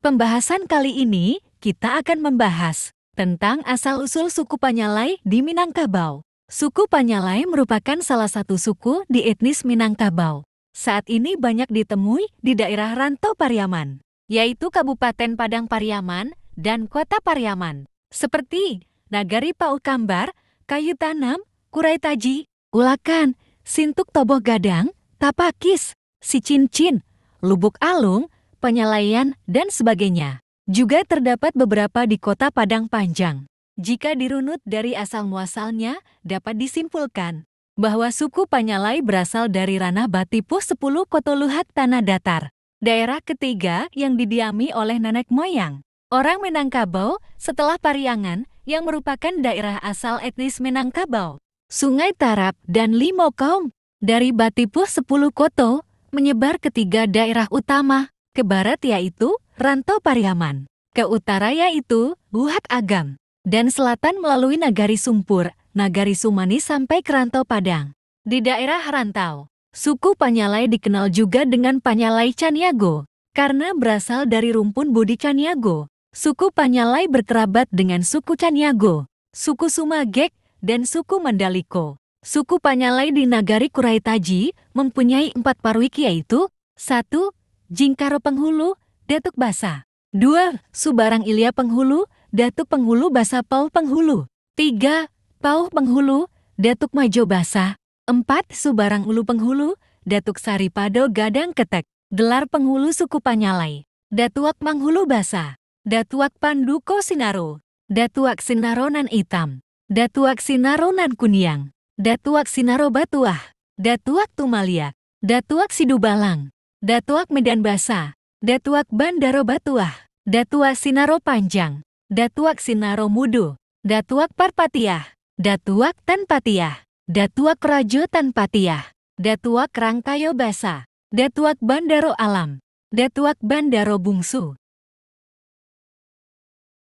Pembahasan kali ini, kita akan membahas tentang asal-usul suku Panyalai di Minangkabau. Suku Panyalai merupakan salah satu suku di etnis Minangkabau. Saat ini banyak ditemui di daerah Rantau Pariaman, yaitu Kabupaten Padang Pariaman dan Kota Pariaman, seperti Nagari Paukambar, Kayu Tanam, Kurai Taji, Ulakan, Sintuk Toboh Gadang, Tapakis, Cincin, Lubuk Alung, penyalaian, dan sebagainya. Juga terdapat beberapa di kota Padang Panjang. Jika dirunut dari asal-muasalnya, dapat disimpulkan bahwa suku Panyalai berasal dari ranah Batipuh 10 Kotoluhat Tanah Datar, daerah ketiga yang didiami oleh nenek moyang. Orang Menangkabau, setelah Pariangan yang merupakan daerah asal etnis Menangkabau. Sungai Tarap dan Limokong dari Batipuh 10 Koto menyebar ke tiga daerah utama, ke barat yaitu Rantau Pariaman. Ke utara yaitu Buhat Agam. Dan selatan melalui Nagari Sumpur, Nagari Sumani sampai ke Rantau Padang. Di daerah Rantau, suku Panyalai dikenal juga dengan Panyalai Caniago. Karena berasal dari rumpun budi Caniago, suku Panyalai berkerabat dengan suku Caniago, suku Sumagek, dan suku Mandaliko. Suku Panyalai di Nagari Kuraitaji mempunyai empat parwiki yaitu 1. Jingkaro Penghulu, Datuk Basa. 2. Subarang Ilya Penghulu, Datuk Penghulu Basa Pau Penghulu. Tiga, Pau Penghulu, Datuk Majo Basa. Empat, Subarang Ulu Penghulu, Datuk Saripado Gadang Ketek. Gelar Penghulu Suku Panyalai. Datuak Manghulu Basa. Datuak Panduko Sinaro. Datuak Sinaronan Itam. Datuak Sinaronan Kuniang. Datuak Sinaro Batuah. Datuak Tumalia. Datuak Sidubalang. Datuak Medan Basa, Datuak Bandaro Batuah, Datuak Sinaro Panjang, Datuak Sinaro Mudu, Datuak Parpatiah, Datuak Tanpatiah, Datuak Rajo Tanpatiah, Datuak Rangkayo Basa, Datuak Bandaro Alam, Datuak Bandaro Bungsu,